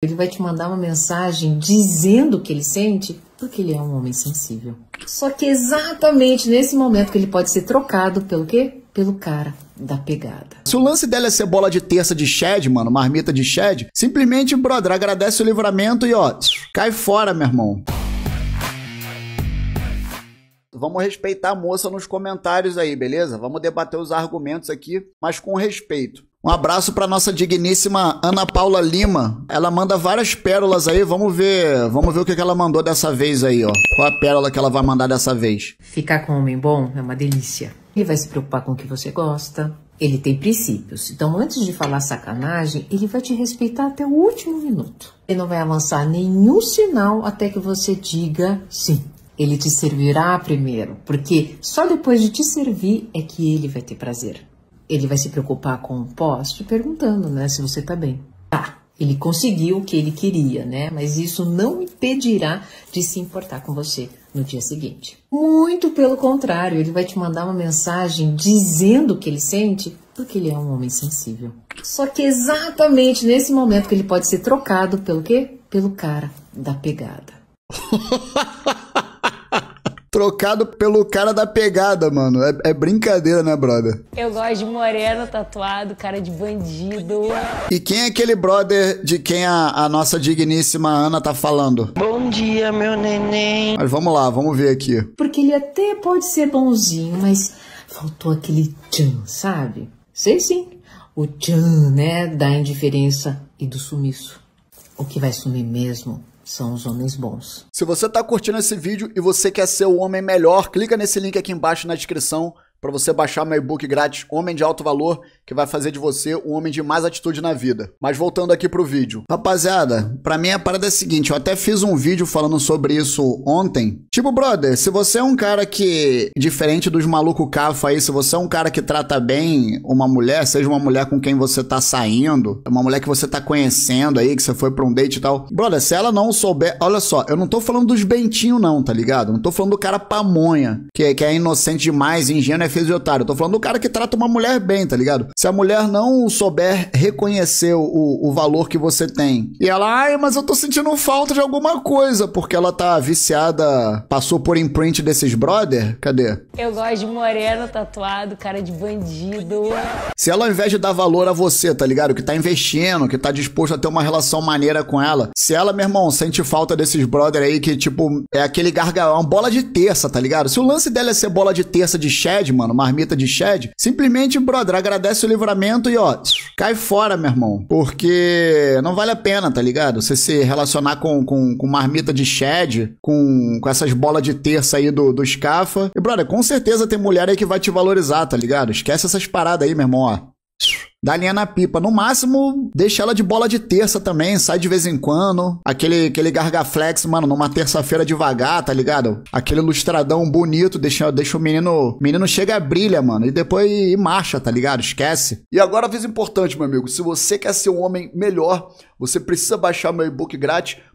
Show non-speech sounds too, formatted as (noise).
Ele vai te mandar uma mensagem dizendo o que ele sente, porque ele é um homem sensível. Só que exatamente nesse momento que ele pode ser trocado pelo quê? Pelo cara da pegada. Se o lance dela é ser bola de terça de Shed, mano, marmita de Shed, simplesmente, brother, agradece o livramento e ó, cai fora, meu irmão. Vamos respeitar a moça nos comentários aí, beleza? Vamos debater os argumentos aqui, mas com respeito. Um abraço para nossa digníssima Ana Paula Lima. Ela manda várias pérolas aí. Vamos ver, vamos ver o que ela mandou dessa vez aí, ó. Qual a pérola que ela vai mandar dessa vez? Ficar com um homem bom é uma delícia. Ele vai se preocupar com o que você gosta. Ele tem princípios. Então, antes de falar sacanagem, ele vai te respeitar até o último minuto. Ele não vai avançar nenhum sinal até que você diga sim. Ele te servirá primeiro, porque só depois de te servir é que ele vai ter prazer. Ele vai se preocupar com o poste, perguntando, né, se você tá bem. Tá, ele conseguiu o que ele queria, né? Mas isso não impedirá de se importar com você no dia seguinte. Muito pelo contrário, ele vai te mandar uma mensagem dizendo o que ele sente, porque ele é um homem sensível. Só que exatamente nesse momento que ele pode ser trocado pelo quê? Pelo cara da pegada. (laughs) trocado pelo cara da pegada, mano. É, é, brincadeira, né, brother? Eu gosto de moreno tatuado, cara de bandido. E quem é aquele brother de quem a, a nossa digníssima Ana tá falando? Bom dia, meu neném. Mas vamos lá, vamos ver aqui. Porque ele até pode ser bonzinho, mas faltou aquele tchan, sabe? Sei sim. O tchan, né, da indiferença e do sumiço. O que vai sumir mesmo são os homens bons. Se você está curtindo esse vídeo e você quer ser o homem melhor, clica nesse link aqui embaixo na descrição para você baixar meu e-book grátis Homem de Alto Valor, que vai fazer de você um homem de mais atitude na vida. Mas voltando aqui pro vídeo. Rapaziada, para mim a parada é a seguinte, eu até fiz um vídeo falando sobre isso ontem. Tipo, brother, se você é um cara que, diferente dos maluco cafa aí, se você é um cara que trata bem uma mulher, seja uma mulher com quem você tá saindo, uma mulher que você tá conhecendo aí, que você foi pra um date e tal, brother, se ela não souber, olha só, eu não tô falando dos bentinho não, tá ligado? não tô falando do cara pamonha, que, que é inocente demais, ingênuo, fez o de otário. Eu tô falando do cara que trata uma mulher bem, tá ligado? Se a mulher não souber reconhecer o, o valor que você tem e ela, ai, mas eu tô sentindo falta de alguma coisa, porque ela tá viciada, passou por imprint desses brother, cadê? Eu gosto de moreno tatuado, cara de bandido. Se ela, ao invés de dar valor a você, tá ligado? Que tá investindo, que tá disposto a ter uma relação maneira com ela, se ela, meu irmão, sente falta desses brother aí que, tipo, é aquele gargalhão, bola de terça, tá ligado? Se o lance dela é ser bola de terça de Shad, mano, marmita de shed, simplesmente, brother, agradece o livramento e, ó, cai fora, meu irmão. Porque não vale a pena, tá ligado? Você se relacionar com, com, com marmita de shed, com, com essas bolas de terça aí do, do Scafa. E, brother, com certeza tem mulher aí que vai te valorizar, tá ligado? Esquece essas paradas aí, meu irmão, ó dá linha na pipa. No máximo, deixa ela de bola de terça também, sai de vez em quando. Aquele, aquele gargaflex, mano, numa terça-feira devagar, tá ligado? Aquele lustradão bonito, deixa, deixa o menino. menino chega brilha, mano. E depois e marcha, tá ligado? Esquece. E agora, aviso importante, meu amigo. Se você quer ser um homem melhor, você precisa baixar meu e-book grátis